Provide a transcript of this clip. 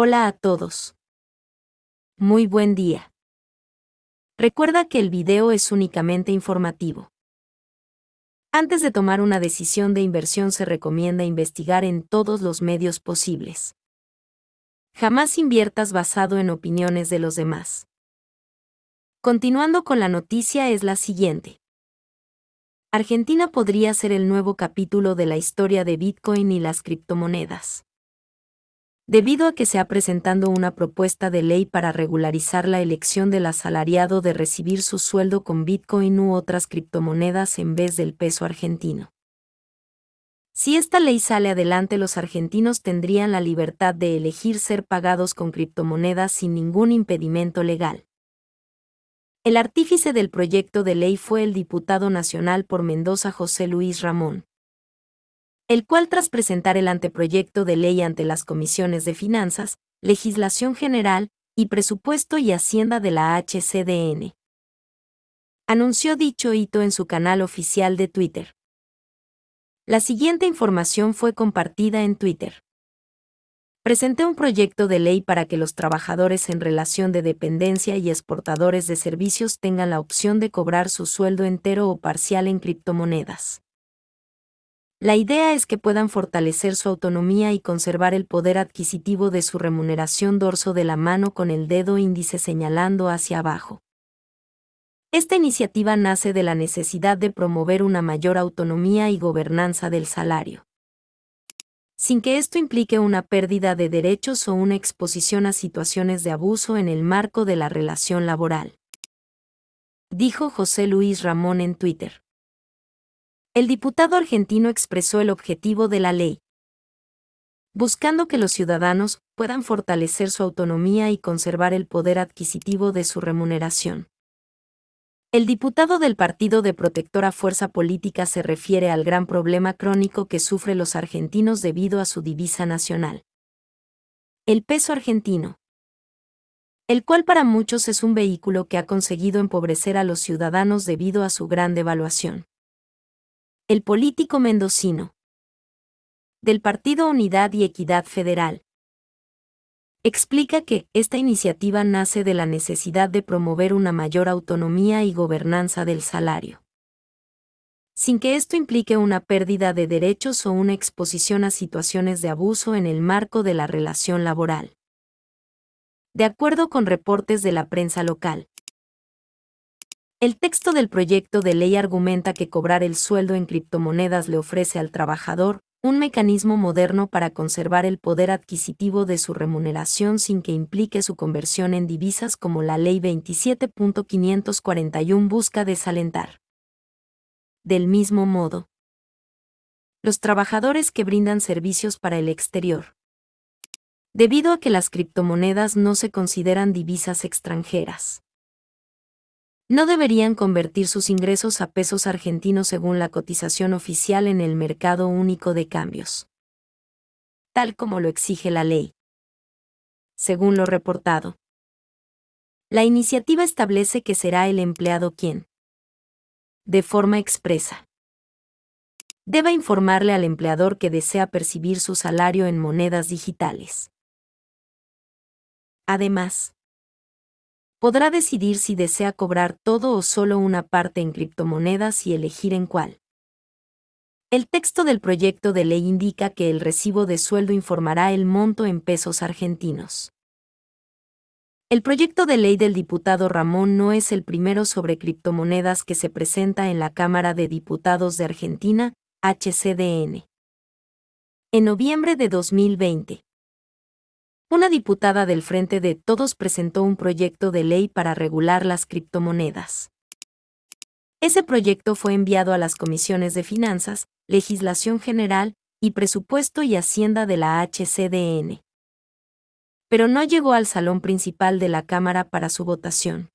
Hola a todos. Muy buen día. Recuerda que el video es únicamente informativo. Antes de tomar una decisión de inversión se recomienda investigar en todos los medios posibles. Jamás inviertas basado en opiniones de los demás. Continuando con la noticia es la siguiente. Argentina podría ser el nuevo capítulo de la historia de Bitcoin y las criptomonedas debido a que se ha presentado una propuesta de ley para regularizar la elección del asalariado de recibir su sueldo con Bitcoin u otras criptomonedas en vez del peso argentino. Si esta ley sale adelante, los argentinos tendrían la libertad de elegir ser pagados con criptomonedas sin ningún impedimento legal. El artífice del proyecto de ley fue el diputado nacional por Mendoza José Luis Ramón, el cual tras presentar el anteproyecto de ley ante las comisiones de Finanzas, Legislación General y Presupuesto y Hacienda de la HCDN, anunció dicho hito en su canal oficial de Twitter. La siguiente información fue compartida en Twitter. Presenté un proyecto de ley para que los trabajadores en relación de dependencia y exportadores de servicios tengan la opción de cobrar su sueldo entero o parcial en criptomonedas. La idea es que puedan fortalecer su autonomía y conservar el poder adquisitivo de su remuneración dorso de la mano con el dedo índice señalando hacia abajo. Esta iniciativa nace de la necesidad de promover una mayor autonomía y gobernanza del salario. Sin que esto implique una pérdida de derechos o una exposición a situaciones de abuso en el marco de la relación laboral. Dijo José Luis Ramón en Twitter. El diputado argentino expresó el objetivo de la ley, buscando que los ciudadanos puedan fortalecer su autonomía y conservar el poder adquisitivo de su remuneración. El diputado del Partido de Protectora Fuerza Política se refiere al gran problema crónico que sufren los argentinos debido a su divisa nacional. El peso argentino. El cual para muchos es un vehículo que ha conseguido empobrecer a los ciudadanos debido a su gran devaluación. El político mendocino. Del Partido Unidad y Equidad Federal. Explica que esta iniciativa nace de la necesidad de promover una mayor autonomía y gobernanza del salario. Sin que esto implique una pérdida de derechos o una exposición a situaciones de abuso en el marco de la relación laboral. De acuerdo con reportes de la prensa local, el texto del proyecto de ley argumenta que cobrar el sueldo en criptomonedas le ofrece al trabajador un mecanismo moderno para conservar el poder adquisitivo de su remuneración sin que implique su conversión en divisas como la ley 27.541 busca desalentar. Del mismo modo, los trabajadores que brindan servicios para el exterior. Debido a que las criptomonedas no se consideran divisas extranjeras no deberían convertir sus ingresos a pesos argentinos según la cotización oficial en el mercado único de cambios. Tal como lo exige la ley. Según lo reportado. La iniciativa establece que será el empleado quien, de forma expresa, deba informarle al empleador que desea percibir su salario en monedas digitales. Además, podrá decidir si desea cobrar todo o solo una parte en criptomonedas y elegir en cuál. El texto del proyecto de ley indica que el recibo de sueldo informará el monto en pesos argentinos. El proyecto de ley del diputado Ramón no es el primero sobre criptomonedas que se presenta en la Cámara de Diputados de Argentina, HCDN. En noviembre de 2020, una diputada del Frente de Todos presentó un proyecto de ley para regular las criptomonedas. Ese proyecto fue enviado a las comisiones de Finanzas, Legislación General y Presupuesto y Hacienda de la HCDN. Pero no llegó al salón principal de la Cámara para su votación.